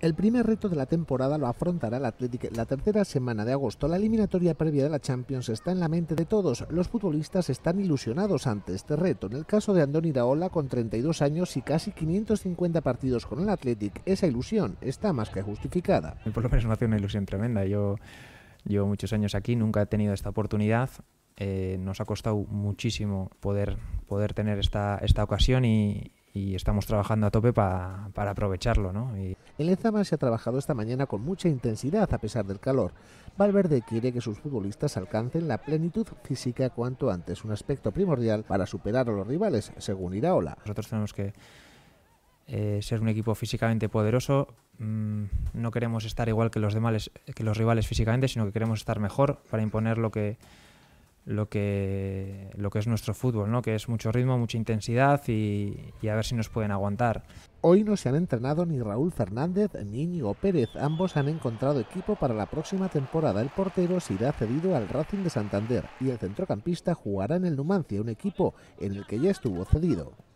El primer reto de la temporada lo afrontará el Athletic la tercera semana de agosto. La eliminatoria previa de la Champions está en la mente de todos. Los futbolistas están ilusionados ante este reto. En el caso de Andoni Daola, con 32 años y casi 550 partidos con el Athletic, esa ilusión está más que justificada. Por lo menos me hace una ilusión tremenda. Yo llevo muchos años aquí, nunca he tenido esta oportunidad. Eh, nos ha costado muchísimo poder, poder tener esta, esta ocasión y, y estamos trabajando a tope para aprovecharlo. ¿no? Y... El Lezama se ha trabajado esta mañana con mucha intensidad a pesar del calor. Valverde quiere que sus futbolistas alcancen la plenitud física cuanto antes, un aspecto primordial para superar a los rivales, según Iraola. Nosotros tenemos que eh, ser un equipo físicamente poderoso. Mm, no queremos estar igual que los, demás, que los rivales físicamente, sino que queremos estar mejor para imponer lo que lo que, lo que es nuestro fútbol, ¿no? que es mucho ritmo, mucha intensidad y, y a ver si nos pueden aguantar. Hoy no se han entrenado ni Raúl Fernández ni Íñigo Pérez. Ambos han encontrado equipo para la próxima temporada. El portero se irá cedido al Racing de Santander y el centrocampista jugará en el Numancia, un equipo en el que ya estuvo cedido.